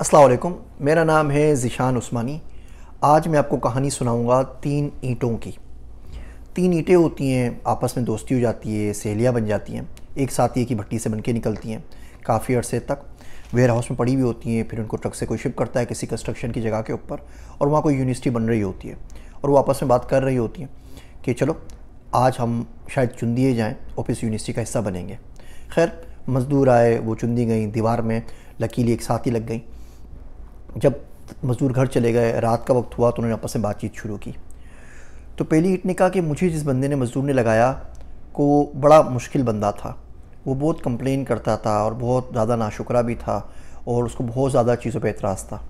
असलकुम मेरा नाम है ज़िशान उस्मानी आज मैं आपको कहानी सुनाऊंगा तीन ईंटों की तीन ईंटें होती हैं आपस में दोस्ती हो जाती है सहेलियाँ बन जाती हैं एक साथ ही की भट्टी से बन के निकलती हैं काफ़ी अरसे तक वेयर हाउस में पड़ी हुई होती हैं फिर उनको ट्रक से कोई शिफ्ट करता है किसी कंस्ट्रक्शन की जगह के ऊपर और वहाँ कोई यूनिवर्सिटी बन रही होती है और वो आपस में बात कर रही होती हैं कि चलो आज हम शायद चुन दिए जाएँ और फिर यूनिवर्सिटी का हिस्सा बनेंगे खैर मज़दूर आए वो चुन दी गई दीवार में लकीली एक साथ ही लग गई जब मज़दूर घर चले गए रात का वक्त हुआ तो उन्होंने आपस में बातचीत शुरू की तो पहली ईट ने कहा कि मुझे जिस बंदे ने मज़दूर ने लगाया को बड़ा मुश्किल बंदा था वो बहुत कंप्लेन करता था और बहुत ज़्यादा नाशुकरा भी था और उसको बहुत ज़्यादा चीज़ों पर एतराज़ था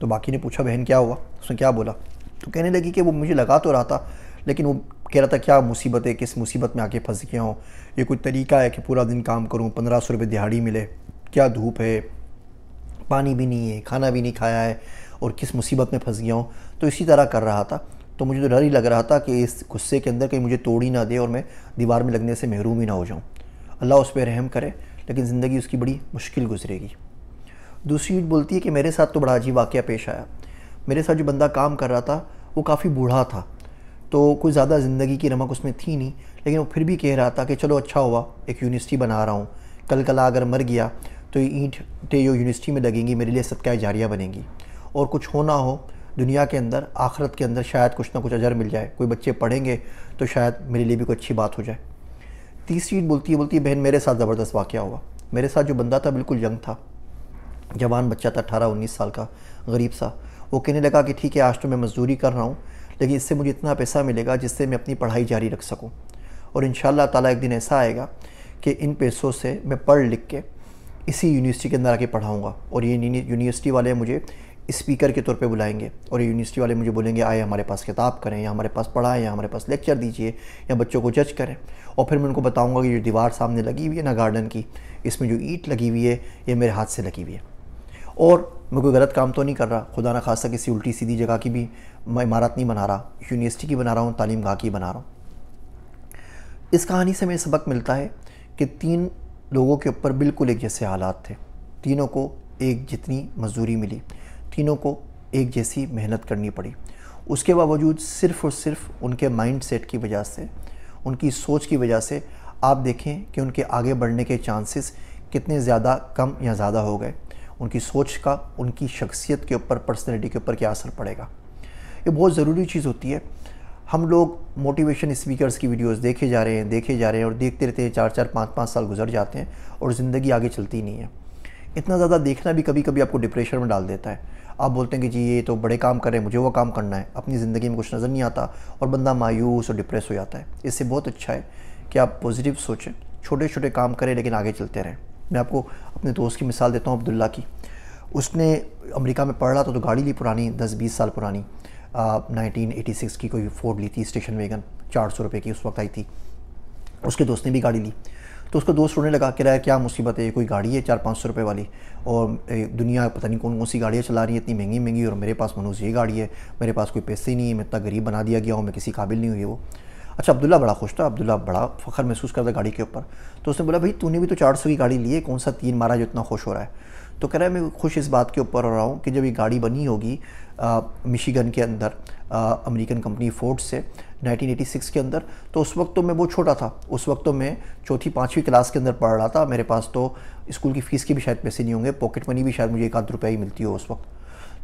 तो बाकी ने पूछा बहन क्या हुआ उसने क्या बोला तो कहने लगी कि वो मुझे लगा तो रहा था लेकिन वो कह रहा था क्या मुसीबत है किस मुसीबत में आके फंस गया हूँ ये कोई तरीका है कि पूरा दिन काम करूँ पंद्रह सौ रुपये दिहाड़ी मिले क्या धूप है पानी भी नहीं है खाना भी नहीं खाया है और किस मुसीबत में फंस गया हूँ तो इसी तरह कर रहा था तो मुझे तो डर ही लग रहा था कि इस गुस्से के अंदर कहीं मुझे तोड़ ही ना दे और मैं दीवार में लगने से महरूम ही ना हो जाऊँ अल्लाह उस पर रहम करे लेकिन ज़िंदगी उसकी बड़ी मुश्किल गुजरेगी दूसरी चीज़ बोलती है कि मेरे साथ तो बड़ा अजीब वाक्य पेश आया मेरे साथ जो बंदा काम कर रहा था वो काफ़ी बूढ़ा था तो कोई ज़्यादा ज़िंदगी की रमक उसमें थी नहीं लेकिन वो फिर भी कह रहा था कि चलो अच्छा हुआ एक यूनिवर्सिटी बना रहा हूँ कल कला अगर मर गया तो ये ईंटें जो यूनिवर्सिटी में लगेंगी मेरे लिए सबका जारिया बनेंगी और कुछ होना हो दुनिया के अंदर आखरत के अंदर शायद कुछ ना कुछ अजर मिल जाए कोई बच्चे पढ़ेंगे तो शायद मेरे लिए भी कोई अच्छी बात हो जाए तीसरी ईट बोलती है बोलती है बहन मेरे साथ ज़बरदस्त वाक़ हुआ मेरे साथ जो बंदा था बिल्कुल यंग था जवान बच्चा था अठारह उन्नीस साल का गरीब सा वो कहने लगा कि ठीक है आज तो मैं मजदूरी कर रहा हूँ लेकिन इससे मुझे इतना पैसा मिलेगा जिससे मैं अपनी पढ़ाई जारी रख सकूँ और इन ताला एक दिन ऐसा आएगा कि इन पैसों से मैं पढ़ लिख के इसी यूनिवर्सिटी के अंदर आके पढ़ाऊँगा और ये यूनिवर्सिटी वाले मुझे स्पीकर के तौर पे बुलाएंगे और यूनिवर्सिटी वाले मुझे बोलेंगे आए हमारे पास किताब करें या हमारे पास पढ़ाएं या हमारे पास लेक्चर दीजिए या बच्चों को जज करें और फिर मैं उनको बताऊंगा कि जो दीवार सामने लगी हुई है ना गार्डन की इसमें जो ईट लगी हुई है ये मेरे हाथ से लगी हुई है और मैं कोई गलत काम तो नहीं कर रहा खुदा ना खासा किसी उल्टी सीधी जगह की भी मैं इमारत नहीं बना रहा यूनिवर्सिटी की बना रहा हूँ तालीम गाह की बना रहा हूँ इस कहानी से हमें सबक मिलता है कि तीन लोगों के ऊपर बिल्कुल एक जैसे हालात थे तीनों को एक जितनी मजदूरी मिली तीनों को एक जैसी मेहनत करनी पड़ी उसके बावजूद सिर्फ़ और सिर्फ उनके माइंड सेट की वजह से उनकी सोच की वजह से आप देखें कि उनके आगे बढ़ने के चांसेस कितने ज़्यादा कम या ज़्यादा हो गए उनकी सोच का उनकी शख्सियत के ऊपर पर्सनैलिटी के ऊपर क्या असर पड़ेगा ये बहुत ज़रूरी चीज़ होती है हम लोग मोटिवेशन स्पीकर्स की वीडियोस देखे जा रहे हैं देखे जा रहे हैं और देखते रहते हैं चार चार पाँच पाँच साल गुजर जाते हैं और ज़िंदगी आगे चलती नहीं है इतना ज़्यादा देखना भी कभी कभी आपको डिप्रेशन में डाल देता है आप बोलते हैं कि जी ये तो बड़े काम कर रहे हैं मुझे वो काम करना है अपनी ज़िंदगी में कुछ नज़र नहीं आता और बंदा मायूस और डिप्रेस हो जाता है इससे बहुत अच्छा है कि आप पॉजिटिव सोचें छोटे छोटे काम करें लेकिन आगे चलते रहें मैं आपको अपने दोस्त की मिसाल देता हूँ अब्दुल्ला की उसने अमेरिका में पढ़ रहा था तो गाड़ी ली पुरानी दस बीस साल पुरानी 1986 की कोई फोर्ड ली थी स्टेशन वेगन चार सौ रुपये की उस वक्त आई थी उसके दोस्त ने भी गाड़ी ली तो उसका दोस्त रोने लगा कि है क्या मुसीबत है ये कोई गाड़ी है चार पाँच सौ रुपये वाली और दुनिया पता नहीं कौन कौन सी गाड़ियाँ चला रही है इतनी महंगी महंगी और मेरे पास मनोज ये गाड़ी है मेरे पास कोई पैसे ही नहीं है मैं इतना गरीब बना दिया गया हूँ मैं किसी काबिल नहीं हुई वो अच्छा अब्दुल्ला बड़ा खुश था अब्दुल्ला बड़ा फ़ख्र महसूस करता गाड़ी के ऊपर तो उसने बोला भाई तूने भी तो चार सौ की गाड़ी ली है कौन सा तीन मारा जो इतना खुश हो रहा है तो कह रहा है मैं खुश इस बात के ऊपर हो रहा हूँ कि जब ये गाड़ी बनी होगी मिशिगन के अंदर अमेरिकन कंपनी फोर्ड से 1986 के अंदर तो उस वक्त तो मैं बहुत छोटा था उस वक्त तो मैं चौथी पाँचवीं क्लास के अंदर पढ़ रहा था मेरे पास तो स्कूल की फ़ीस की भी शायद पैसे नहीं होंगे पॉकेट मनी भी शायद मुझे एक आध रुपया ही मिलती हो उस वक्त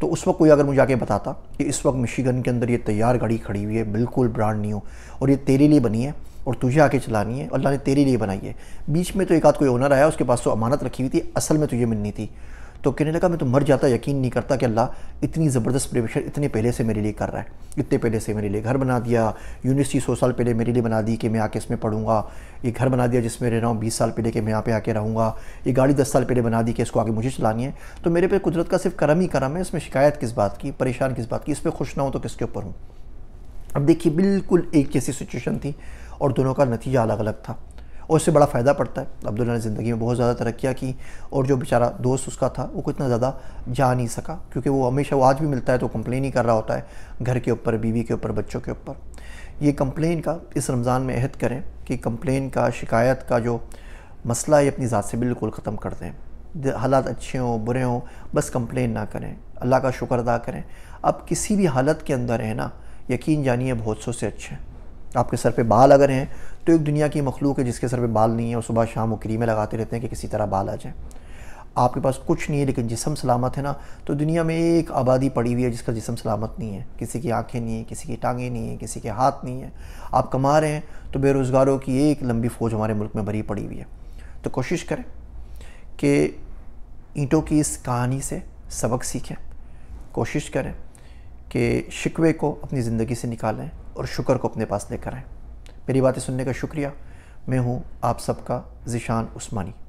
तो उस वक्त कोई अगर मुझे आके बताता कि इस वक्त मिशीगन के अंदर ये तैयार गाड़ी खड़ी हुई है बिल्कुल ब्रांड न्यू और ये तेरे लिए बनी है और तुझे आके चलानी है अल्लाह ने तेरे लिए बनाई है बीच में तो एक आध कोई ओनर आया उसके पास तो अमानत रखी हुई थी असल में तुझे मिलनी थी तो कहने लगा मैं तो मर जाता यकीन नहीं करता कि अल्लाह इतनी ज़बरदस्त प्रिपरेशन इतने पहले से मेरे लिए कर रहा है इतने पहले से मेरे लिए घर बना दिया यूनिवर्सिटी सौ साल पहले मेरे लिए बना दी कि मैं आके इसमें पढ़ूंगा ये घर बना दिया जिसमें रह रहा हूँ बीस साल पहले कि मैं यहाँ पे आके रहूँगा ये गाड़ी दस साल पहले बना दी कि इसको आगे मुझे चलानी है तो मेरे पे कुदरत का सिर्फ करम ही करम है इसमें शिकायत किस बात की परेशान किस बात की इस पर खुश ना हो तो किसके ऊपर हूँ अब देखिए बिल्कुल एक जैसी सिचुएशन थी और दोनों का नतीजा अलग अलग था और उससे बड़ा फ़ायदा पड़ता है अब्दुल्ला ने ज़िंदगी में बहुत ज़्यादा तरक्या की और जो बेचारा दोस्त उसका था वो इतना ज़्यादा जा नहीं सका क्योंकि वो हमेशा वो आज भी मिलता है तो कंप्लेन ही कर रहा होता है घर के ऊपर बीवी के ऊपर बच्चों के ऊपर ये कंप्लेन का इस रमज़ान में अहद करें कि कंप्लेन का शिकायत का जो मसला है अपनी ज़ात से बिल्कुल ख़त्म कर दें हालात अच्छे हों बुरे हों बस कंप्लेन ना करें अल्लाह का शुक्र अदा करें अब किसी भी हालत के अंदर है ना यकीन जानिए बहुत सौ से अच्छे हैं आपके सर पे बाल अगर हैं तो एक दुनिया की मखलूक है जिसके सर पे बाल नहीं है और सुबह शाम वो क्रीमें लगाते रहते हैं कि किसी तरह बाल आ जाएं आपके पास कुछ नहीं है लेकिन जिसम सलामत है ना तो दुनिया में एक आबादी पड़ी हुई है जिसका जिसम सलामत नहीं है किसी की आंखें नहीं है किसी की टांगें नहीं है किसी के हाथ नहीं है आप कमा रहे हैं तो बेरोज़गारों की एक लंबी फ़ौज हमारे मुल्क में भरी पड़ी हुई है तो कोशिश करें कि ईंटों की इस कहानी से सबक सीखें कोशिश करें कि शिकवे को अपनी ज़िंदगी से निकालें और शुक्र को अपने पास लेकर आएँ मेरी बातें सुनने का शुक्रिया मैं हूँ आप सबका ज़िशान उस्मानी